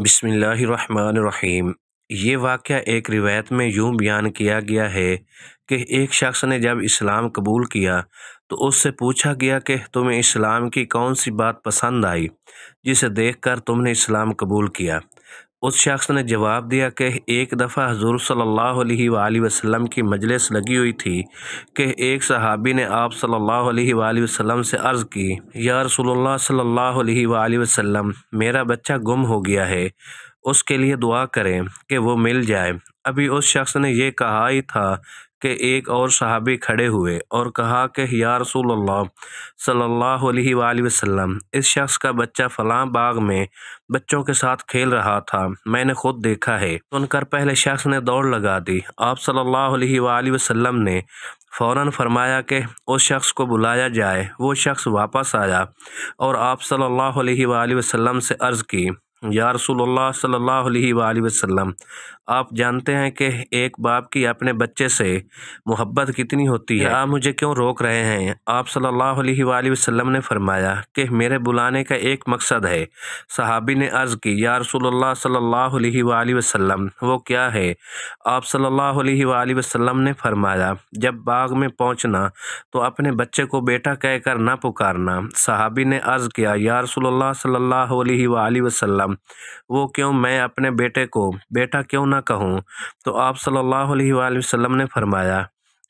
बिसमीम ये वाक़ एक रिवायत में यूँ बयान किया गया है कि एक शख्स ने जब इस्लाम कबूल किया तो उससे पूछा गया कि तुम्हें इस्लाम की कौन सी बात पसंद आई जिसे देखकर तुमने इस्लाम कबूल किया उस शख्स ने जवाब दिया कि एक दफ़ा हजूर सल्ला वसम की मजलिस लगी हुई थी कि एक सहाबी ने आप सल्ला वसलम से अर्ज़ की या रसोल्ला सल्ला अलैहि मेरा बच्चा गुम हो गया है उसके लिए दुआ करें कि वो मिल जाए अभी उस शख्स ने यह कहा ही था के एक और सहाबी खड़े हुए और कहा कि या रसूल अल्लाह सल्लल्लाहु अलैहि वसल्लम इस शख्स का बच्चा फलां बाग में बच्चों के साथ खेल रहा था मैंने खुद देखा है सुनकर पहले शख्स ने दौड़ लगा दी आप सल्लल्लाहु अलैहि वसल्लम ने फ़ौरन फरमाया कि उस शख्स को बुलाया जाए वो शख्स वापस आया और आप सल्लल्लाहु अलैहि वसल्लम से अर्ज़ की या रसूलुल्लाह सल्लल्लाहु आप जानते हैं कि एक बाप की अपने बच्चे से मोहब्बत कितनी होती है आप मुझे क्यों रोक रहे हैं आप सल्ला वसम ने फरमाया कि मेरे बुलाने का एक मकसद है सहाबी ने अर्ज़ की या रसूलुल्लाह सल्लल्लाहु वो क्या है आप सल्ला वसम ने फरमाया जब बाग में पहुँचना तो अपने बच्चे को बेटा कहकर ना पुकारना सहाबी ने अर्ज़ किया या रसूलुल्लाह सल्लल्लाहु वो क्यों मैं अपने बेटे को बेटा क्यों ना कहूँ तो आप सल्लल्लाहु अलैहि वसल्लम ने फरमाया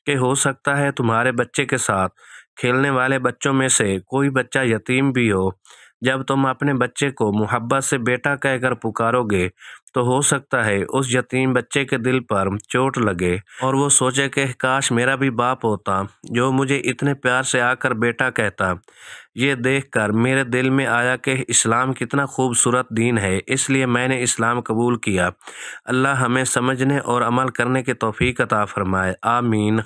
कि हो सकता है तुम्हारे बच्चे के साथ खेलने वाले बच्चों में से कोई बच्चा यतीम भी हो जब तुम अपने बच्चे को मोहब्बत से बेटा कहकर पुकारोगे तो हो सकता है उस यतीम बच्चे के दिल पर चोट लगे और वो सोचे कि काश मेरा भी बाप होता जो मुझे इतने प्यार से आकर बेटा कहता ये देखकर मेरे दिल में आया कि इस्लाम कितना खूबसूरत दीन है इसलिए मैंने इस्लाम कबूल किया अल्लाह हमें समझने और अमल करने के तोफ़ी अता फ़रमाए आमीन